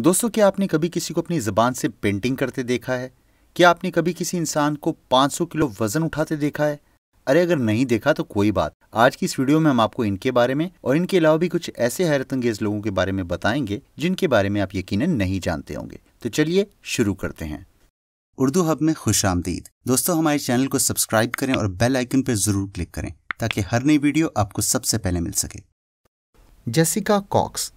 दोस्तों क्या आपने कभी किसी को अपनी ज़बान से पेंटिंग करते देखा है क्या आपने कभी किसी इंसान को 500 किलो वजन उठाते देखा है अरे अगर नहीं देखा तो कोई बात आज की इस वीडियो में हम आपको इनके बारे में और इनके अलावा भी कुछ ऐसे हैरत लोगों के बारे में बताएंगे जिनके बारे में आप यकीन नहीं जानते होंगे तो चलिए शुरू करते हैं उर्दू हब में खुश आमदीद दोस्तों हमारे चैनल को सब्सक्राइब करें और बेल आइकन पर जरूर क्लिक करें ताकि हर नई वीडियो आपको सबसे पहले मिल सके जेसिका कॉक्स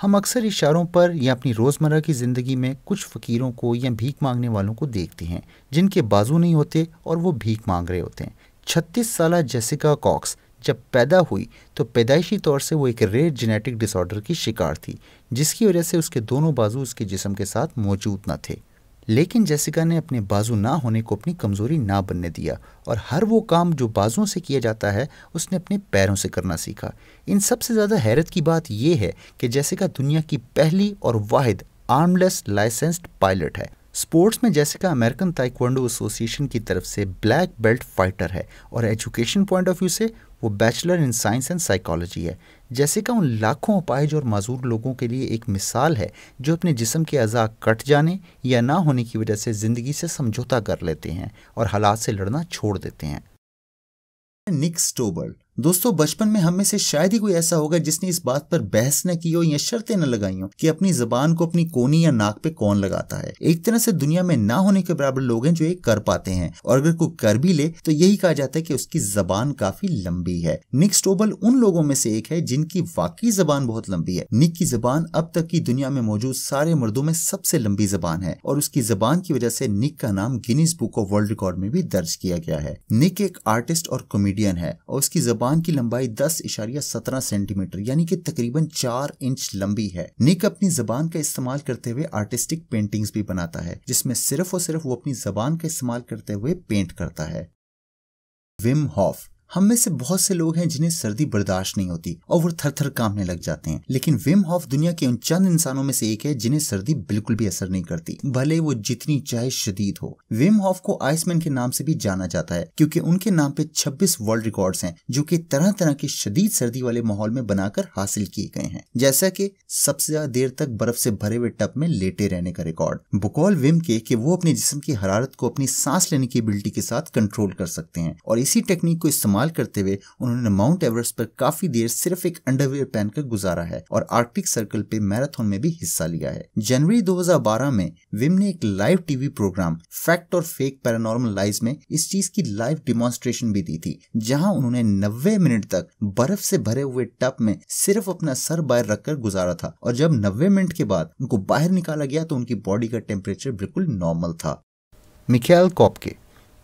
हम अक्सर इशारों पर या अपनी रोज़मर्रा की ज़िंदगी में कुछ फ़कीरों को या भीख मांगने वालों को देखते हैं जिनके बाजू नहीं होते और वो भीख मांग रहे होते हैं छत्तीस साल जेसिका कॉक्स जब पैदा हुई तो पैदाइशी तौर से वो एक रेयर जेनेटिक डिसऑर्डर की शिकार थी जिसकी वजह से उसके दोनों बाजू उसके जिसम के साथ मौजूद न थे लेकिन जेसिका ने अपने बाजू ना होने को अपनी कमज़ोरी ना बनने दिया और हर वो काम जो बाजुओं से किया जाता है उसने अपने पैरों से करना सीखा इन सबसे ज़्यादा हैरत की बात यह है कि जेसिका दुनिया की पहली और वाहिद आर्मलेस लाइसेंस्ड पायलट है स्पोर्ट्स में जैसिका अमेरिकन ताइक्वांडो एसोसिएशन की तरफ से ब्लैक बेल्ट फाइटर है और एजुकेशन पॉइंट ऑफ व्यू से वो bachelor in science and psychology है जैसिका उन लाखों अपाहिज और माजूर लोगों के लिए एक मिसाल है जो अपने जिसम के अज़ा कट जाने या ना होने की वजह से ज़िंदगी से समझौता कर लेते हैं और हालात से लड़ना छोड़ देते हैं निक स्टोबल दोस्तों बचपन में हम में से शायद ही कोई ऐसा होगा जिसने इस बात पर बहस न की हो या शर्तें न लगाई हो कि अपनी जबान को अपनी कोनी या नाक पे कौन लगाता है एक तरह से दुनिया में ना होने के बराबर लोग हैं जो ये कर पाते हैं और अगर कोई कर भी ले तो यही कहा जाता है कि उसकी जबान काफी लंबी है निक स्टोबल उन लोगों में से एक है जिनकी वाकई जबान बहुत लंबी है निक की जबान अब तक की दुनिया में मौजूद सारे मर्दों में सबसे लंबी जबान है और उसकी जबान की वजह से निक का नाम Guinness book of world record में भी दर्ज किया गया है निक एक आर्टिस्ट और कॉमेडियन है और उसकी जबान की लंबाई दस इशारिया सत्रह सेंटीमीटर यानी कि तकरीबन चार इंच लंबी है निक अपनी जबान का इस्तेमाल करते हुए आर्टिस्टिक पेंटिंग्स भी बनाता है जिसमें सिर्फ और सिर्फ वो अपनी जबान का इस्तेमाल करते हुए पेंट करता है विम हॉफ हम में से बहुत से लोग हैं जिन्हें सर्दी बर्दाश्त नहीं होती और वो थर थर कांपने लग जाते हैं लेकिन विम हॉफ दुनिया के उन चंद इंसानों में से एक है जिन्हें सर्दी बिल्कुल भी असर नहीं करती भले वो जितनी चाहे शदीद हो विम हॉफ को आइसमैन के नाम से भी जाना जाता है क्योंकि उनके नाम पे 26 वर्ल्ड रिकॉर्ड हैं जो की तरह तरह के शदीद सर्दी वाले माहौल में बनाकर हासिल किए गए हैं जैसा की सबसे ज्यादा देर तक बर्फ से भरे हुए टप में लेटे रहने का रिकॉर्ड बुकॉल विम के कि वो अपने जिसम की हरारत को अपनी सांस लेने की एबिलिटी के साथ कंट्रोल कर सकते हैं और इसी टेक्निक को इस्तेमाल इस्तेमाल करते हुए उन्होंने माउंट एवरेस्ट पर काफी देर सिर्फ एक अंडरवेयर पहनकर गुजारा है और आर्कटिक सर्कल पे मैराथन में भी हिस्सा लिया है जनवरी 2012 में विम ने एक लाइव टीवी प्रोग्राम फैक्ट और फेक पैरानॉर्मल लाइज में इस चीज की लाइव डिमोन्स्ट्रेशन भी दी थी जहाँ उन्होंने नब्बे मिनट तक बर्फ से भरे हुए टप में सिर्फ अपना सर बाहर रखकर गुजारा था और जब नब्बे मिनट के बाद उनको बाहर निकाला गया तो उनकी बॉडी का टेम्परेचर बिल्कुल नॉर्मल था मिखेल कॉपके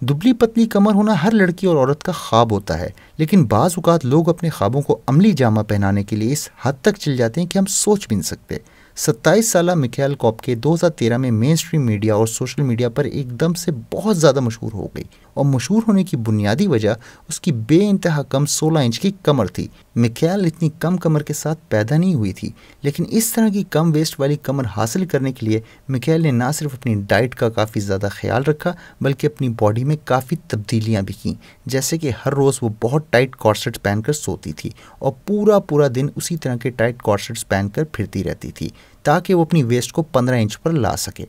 दुबली पतली कमर होना हर लड़की और औरत का ख्वाब होता है लेकिन बाज़ अवत लोग अपने ख्वाबों को अमली जामा पहनाने के लिए इस हद तक चल जाते हैं कि हम सोच भी नहीं सकते सत्ताईस साल मिखेल कॉपके 2013 में मेन स्ट्रीम मीडिया और सोशल मीडिया पर एकदम से बहुत ज़्यादा मशहूर हो गई और मशहूर होने की बुनियादी वजह उसकी बे इंतहा कम 16 इंच की कमर थी मिख्याल इतनी कम कमर के साथ पैदा नहीं हुई थी लेकिन इस तरह की कम वेस्ट वाली कमर हासिल करने के लिए मिख्याल ने ना सिर्फ अपनी डाइट का काफ़ी ज़्यादा ख्याल रखा बल्कि अपनी बॉडी में काफ़ी तब्दीलियाँ भी की जैसे कि हर रोज़ वो बहुत टाइट कॉर्सेट्स पहनकर सोती थी और पूरा पूरा दिन उसी तरह के टाइट कॉर्सेट्स पहनकर फिरती रहती थी ताकि वो अपनी वेस्ट को 15 इंच पर ला सके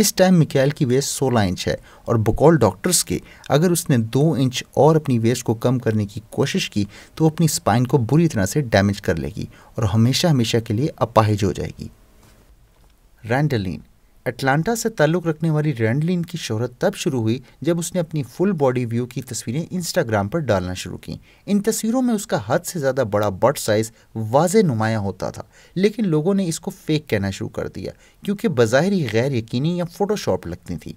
इस टाइम मिकैल की वेस्ट 16 इंच है और बकौल डॉक्टर्स के अगर उसने दो इंच और अपनी वेस्ट को कम करने की कोशिश की तो अपनी स्पाइन को बुरी तरह से डैमेज कर लेगी और हमेशा हमेशा के लिए अपाहिज हो जाएगी रैंडलिन अटलांटा से ताल्लुक़ रखने वाली रैंडलिन की शोहरत तब शुरू हुई जब उसने अपनी फुल बॉडी व्यू की तस्वीरें इंस्टाग्राम पर डालना शुरू की इन तस्वीरों में उसका हद से ज़्यादा बड़ा बट साइज़ वाज नुमाया होता था लेकिन लोगों ने इसको फेक कहना शुरू कर दिया क्योंकि ही गैर यकीनी या फ़ोटोशॉप लगती थी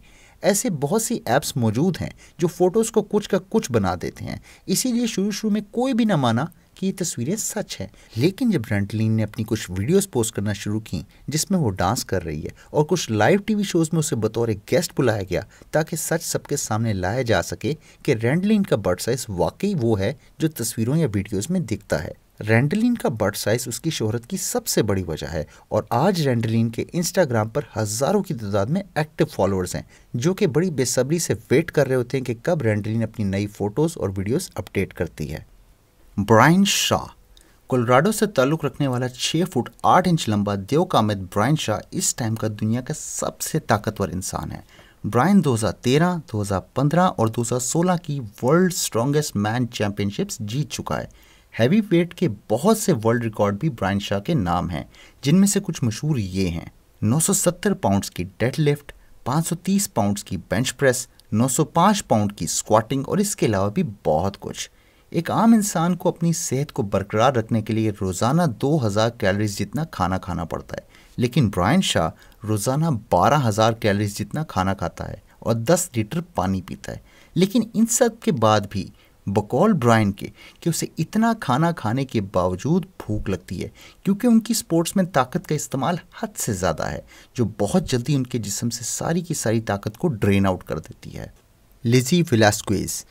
ऐसे बहुत सी ऐप्स मौजूद हैं जो फ़ोटोज़ को कुछ का कुछ बना देते हैं इसीलिए शुरू शुरू में कोई भी ना माना कि ये तस्वीरें सच है लेकिन जब रेंटलिन ने अपनी कुछ वीडियोस पोस्ट करना शुरू की जिसमें वो डांस कर रही है और कुछ लाइव टीवी शोज में उसे बतौर एक गेस्ट बुलाया गया ताकि सच सबके सामने लाया जा सके कि रेंडलिन का बर्ड साइज वाकई वो है जो तस्वीरों या वीडियोज में दिखता है रेंडलिन का बर्ड साइज उसकी शोहरत की सबसे बड़ी वजह है और आज रेंडलिन के इंस्टाग्राम पर हजारों की तादाद में एक्टिव फॉलोअर्स हैं जो कि बड़ी बेसब्री से वेट कर रहे होते हैं कि कब रेंडलिन अपनी नई फोटोज और वीडियोस अपडेट करती है ब्राइन शाह कोलोराडो से ताल्लुक़ रखने वाला छः फुट आठ इंच लंबा देव कामित ब्राइन शाह इस टाइम का दुनिया का सबसे ताकतवर इंसान है ब्राइन 2013, 2015 और 2016 की वर्ल्ड स्ट्रॉन्गेस्ट मैन चैंपियनशिप्स जीत चुका है हैवी वेट के बहुत से वर्ल्ड रिकॉर्ड भी ब्राइन शाह के नाम हैं जिनमें से कुछ मशहूर ये हैं 970 पाउंड्स की डेड लिफ्ट 530 पाउंड्स की बेंच प्रेस 905 पाउंड की स्क्वाटिंग और इसके अलावा भी बहुत कुछ एक आम इंसान को अपनी सेहत को बरकरार रखने के लिए रोज़ाना 2000 कैलोरीज जितना खाना खाना पड़ता है लेकिन ब्रायन शाह रोज़ाना 12000 कैलोरीज जितना खाना खाता है और 10 लीटर पानी पीता है लेकिन इन सब के बाद भी बकौल ब्रायन के कि उसे इतना खाना खाने के बावजूद भूख लगती है क्योंकि उनकी स्पोर्ट्स में ताकत का इस्तेमाल हद से ज़्यादा है जो बहुत जल्दी उनके जिसम से सारी की सारी ताकत को ड्रेन आउट कर देती है लिजी विलास्क्वेज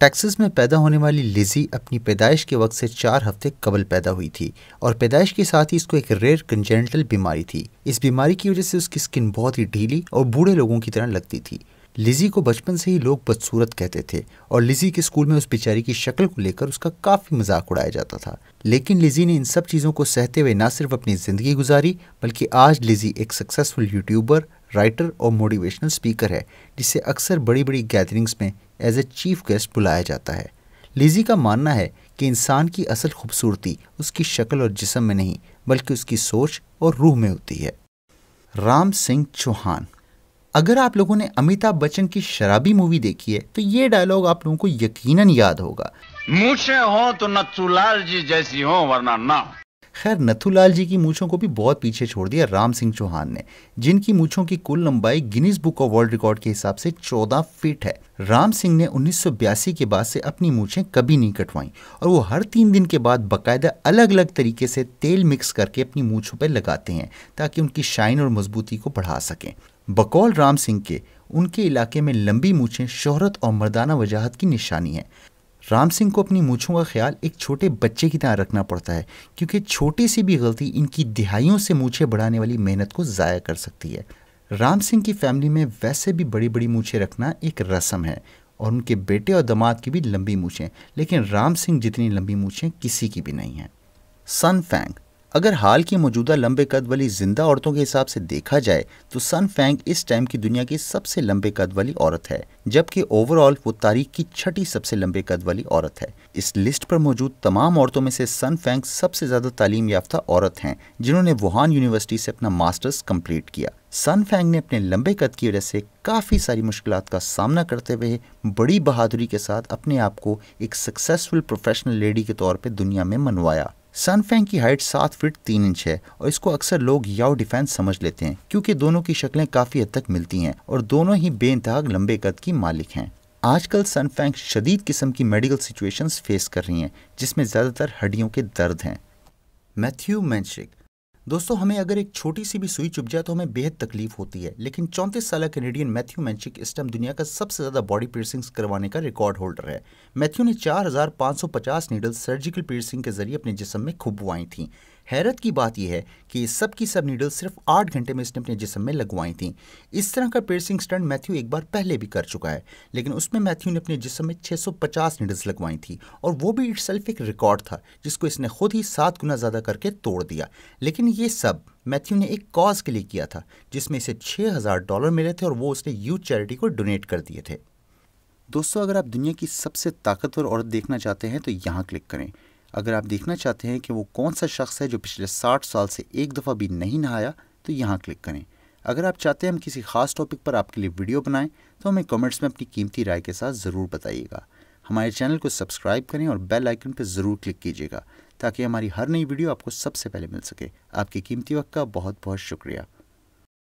टेक्सास में पैदा होने वाली लिजी अपनी पैदाइश के वक्त से चार हफ्ते कबल पैदा हुई थी और पैदाइश के साथ ही इसको एक रेयर कंजेंटल बीमारी थी इस बीमारी की वजह से उसकी स्किन बहुत ही ढीली और बूढ़े लोगों की तरह लगती थी लिजी को बचपन से ही लोग बदसूरत कहते थे और लिजी के स्कूल में उस बेचारी की शक्ल को लेकर उसका काफ़ी मजाक उड़ाया जाता था लेकिन लिजी ने इन सब चीज़ों को सहते हुए न सिर्फ अपनी ज़िंदगी गुजारी बल्कि आज लिजी एक सक्सेसफुल यूट्यूबर राइटर और मोटिवेशनल स्पीकर है जिसे अक्सर बड़ी बड़ी गैदरिंग्स में एज ए चीफ गेस्ट बुलाया जाता है लिजी का मानना है कि इंसान की असल खूबसूरती उसकी शक्ल और जिसम में नहीं बल्कि उसकी सोच और रूह में होती है राम सिंह चौहान अगर आप लोगों ने अमिताभ बच्चन की शराबी मूवी देखी है तो ये डायलॉग आप लोगों को यकीनन याद होगा मुझे हो तो न जी जैसी हो वरना ना खैर नथुलाल जी की मूछों को भी बहुत पीछे छोड़ दिया राम सिंह चौहान ने जिनकी मूछों की कुल लंबाई Guinness book of world record के हिसाब से 14 फीट है राम सिंह ने उन्नीस के बाद से अपनी मूछें कभी नहीं कटवाई और वो हर तीन दिन के बाद बाकायदा अलग अलग तरीके से तेल मिक्स करके अपनी मूछों पर लगाते हैं ताकि उनकी शाइन और मजबूती को बढ़ा सकें बकौल राम सिंह के उनके इलाके में लंबी मूछें शोहरत और मर्दाना वजाहत की निशानी है राम सिंह को अपनी मूछों का ख्याल एक छोटे बच्चे की तरह रखना पड़ता है क्योंकि छोटी सी भी गलती इनकी दिहाइयों से मूछें बढ़ाने वाली मेहनत को ज़ाया कर सकती है राम सिंह की फैमिली में वैसे भी बड़ी बड़ी मूछें रखना एक रस्म है और उनके बेटे और दामाद की भी लंबी मूछें लेकिन राम सिंह जितनी लंबी मूछें किसी की भी नहीं हैं सन फैंग अगर हाल की मौजूदा लंबे कद वाली जिंदा औरतों के हिसाब से देखा जाए तो सन फैंग इस टाइम की दुनिया की सबसे लंबे कद वाली औरत है जबकि ओवरऑल वो तारीख की छठी सबसे लंबे कद वाली औरत है इस लिस्ट पर मौजूद तमाम औरतों में से सन फैंग सबसे ज़्यादा तालीम याफ्ता औरत हैं जिन्होंने वुहान यूनिवर्सिटी से अपना मास्टर्स कम्प्लीट किया सन फैंग ने अपने लंबे कद की वजह से काफ़ी सारी मुश्किल का सामना करते हुए बड़ी बहादुरी के साथ अपने आप को एक सक्सेसफुल प्रोफेशनल लेडी के तौर पर दुनिया में मनवाया सनफैंग की हाइट सात फीट तीन इंच है और इसको अक्सर लोग याओ डिफेंस समझ लेते हैं क्योंकि दोनों की शक्लें काफी हद तक मिलती हैं और दोनों ही बेइंतहा लंबे कद की मालिक हैं आजकल सनफैंग शदीद किस्म की मेडिकल सिचुएशंस फेस कर रही हैं जिसमें ज़्यादातर हड्डियों के दर्द हैं मैथ्यू मैंशिक दोस्तों हमें अगर एक छोटी सी भी सुई चुप जाए तो हमें बेहद तकलीफ होती है लेकिन चौंतीस साल कैनेडियन मैथ्यू मैंचिक इस टाइम दुनिया का सबसे ज़्यादा बॉडी पीर्सिंग्स करवाने का रिकॉर्ड होल्डर है मैथ्यू ने 4,550 नीडल सर्जिकल पीरसिंग के जरिए अपने जिसम में खुबवाई थी हैरत की बात यह है कि सब की सब नीडल सिर्फ आठ घंटे में इसने अपने जिसम में लगवाई थी इस तरह का पेर्सिंग स्टंट मैथ्यू एक बार पहले भी कर चुका है लेकिन उसमें मैथ्यू ने अपने जिसम में 650 नीडल्स लगवाई थी और वो भी इट सेल्फ एक रिकॉर्ड था जिसको इसने खुद ही सात गुना ज़्यादा करके तोड़ दिया लेकिन ये सब मैथ्यू ने एक कॉज के लिए किया था जिसमें इसे छः हज़ार डॉलर मिले थे और वो उसने यूथ चैरिटी को डोनेट कर दिए थे दोस्तों अगर आप दुनिया की सबसे ताकतवर औरत देखना चाहते हैं तो यहाँ क्लिक करें अगर आप देखना चाहते हैं कि वो कौन सा शख्स है जो पिछले साठ साल से एक दफ़ा भी नहीं नहाया तो यहाँ क्लिक करें अगर आप चाहते हैं हम किसी खास टॉपिक पर आपके लिए वीडियो बनाएं तो हमें कमेंट्स में अपनी कीमती राय के साथ ज़रूर बताइएगा हमारे चैनल को सब्सक्राइब करें और बेल आइकन पर ज़रूर क्लिक कीजिएगा ताकि हमारी हर नई वीडियो आपको सबसे पहले मिल सके आपके कीमती वक्त का बहुत बहुत शुक्रिया